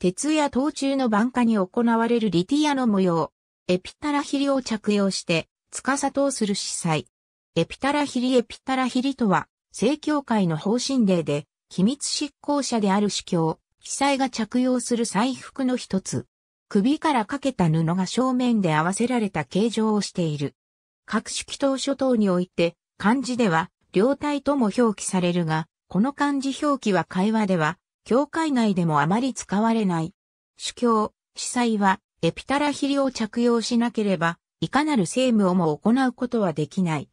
鉄や刀中の晩夏に行われるリティアの模様、エピタラヒリを着用して、司とする司祭。エピタラヒリエピタラヒリとは、正教会の方針令で、機密執行者である司教、被祭が着用する祭服の一つ。首からかけた布が正面で合わせられた形状をしている。各式等諸等において、漢字では、両体とも表記されるが、この漢字表記は会話では、教会内でもあまり使われない。主教、司祭は、エピタラヒリを着用しなければ、いかなる政務をも行うことはできない。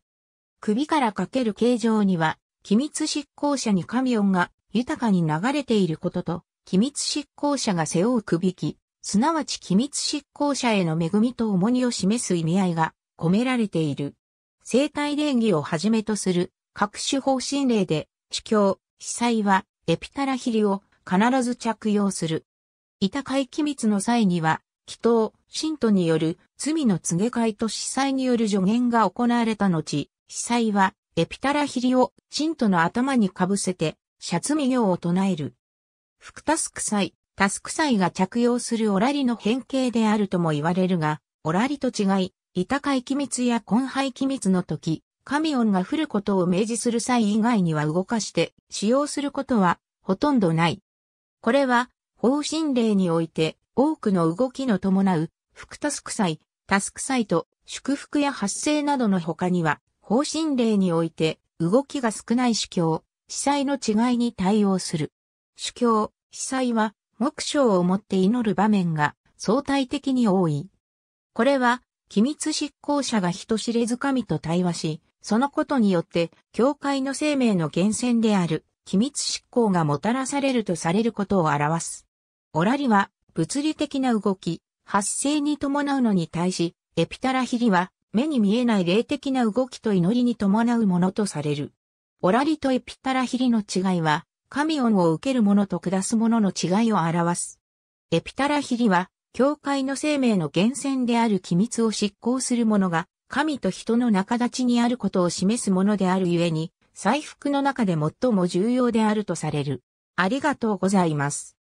首からかける形状には、機密執行者に神音が豊かに流れていることと、機密執行者が背負う首き、すなわち機密執行者への恵みと重荷を示す意味合いが込められている。生体礼儀をはじめとする各種方針令で、主教、司祭はエピタラヒリを必ず着用する。板会機密の際には、祈祷、信徒による罪の告げ会と司祭による助言が行われた後、司祭はエピタラヒリを信徒の頭にかぶせて、シャツミ行を唱える。福タスク祭、タスク祭が着用するオラリの変形であるとも言われるが、オラリと違い、板会機密や根廃機密の時、カミオンが降ることを明示する際以外には動かして使用することはほとんどない。これは方針令において多くの動きの伴う副タスク祭、タスク祭と祝福や発生などの他には方針令において動きが少ない主教、司祭の違いに対応する。主教、司祭は目標を持って祈る場面が相対的に多い。これは、機密執行者が人知れず神と対話し、そのことによって、教会の生命の源泉である、機密執行がもたらされるとされることを表す。オラリは、物理的な動き、発生に伴うのに対し、エピタラヒリは、目に見えない霊的な動きと祈りに伴うものとされる。オラリとエピタラヒリの違いは、神恩を受けるものと下すものの違いを表す。エピタラヒリは、教会の生命の源泉である機密を執行するものが、神と人の仲立ちにあることを示すものであるゆえに、祭服の中で最も重要であるとされる。ありがとうございます。